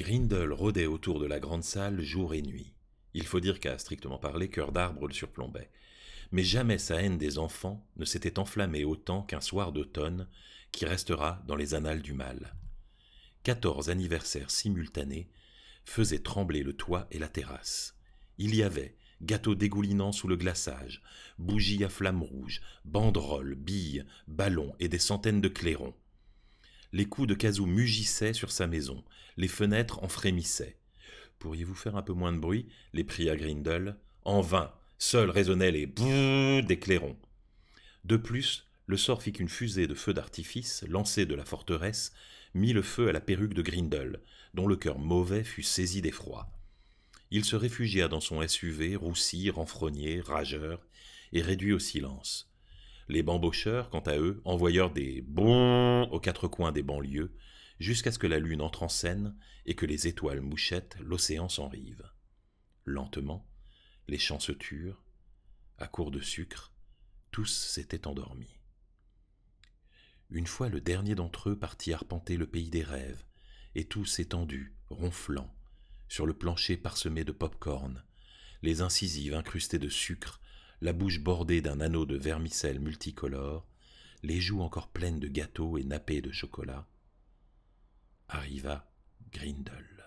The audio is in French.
Grindel rôdait autour de la grande salle jour et nuit. Il faut dire qu'à strictement parler, Cœur d'Arbre le surplombait. Mais jamais sa haine des enfants ne s'était enflammée autant qu'un soir d'automne qui restera dans les annales du mal. Quatorze anniversaires simultanés faisaient trembler le toit et la terrasse. Il y avait gâteaux dégoulinants sous le glaçage, bougies à flamme rouge, banderoles, billes, ballons et des centaines de clairons. Les coups de casou mugissaient sur sa maison. Les fenêtres en frémissaient. Pourriez-vous faire un peu moins de bruit les pria Grindel. En vain, seuls résonnaient les bouh des clairons. De plus, le sort fit qu'une fusée de feu d'artifice, lancée de la forteresse, mit le feu à la perruque de Grindel, dont le cœur mauvais fut saisi d'effroi. Il se réfugia dans son SUV, roussi, renfrogné, rageur, et réduit au silence. Les bambocheurs, quant à eux, envoyèrent des bons aux quatre coins des banlieues, jusqu'à ce que la lune entre en scène et que les étoiles mouchettent l'océan sans rive. Lentement, les champs se turent, à court de sucre, tous s'étaient endormis. Une fois le dernier d'entre eux parti arpenter le pays des rêves, et tous étendus, ronflants, sur le plancher parsemé de pop-corn, les incisives incrustées de sucre, la bouche bordée d'un anneau de vermicelle multicolore, les joues encore pleines de gâteaux et nappées de chocolat, arriva Grindel.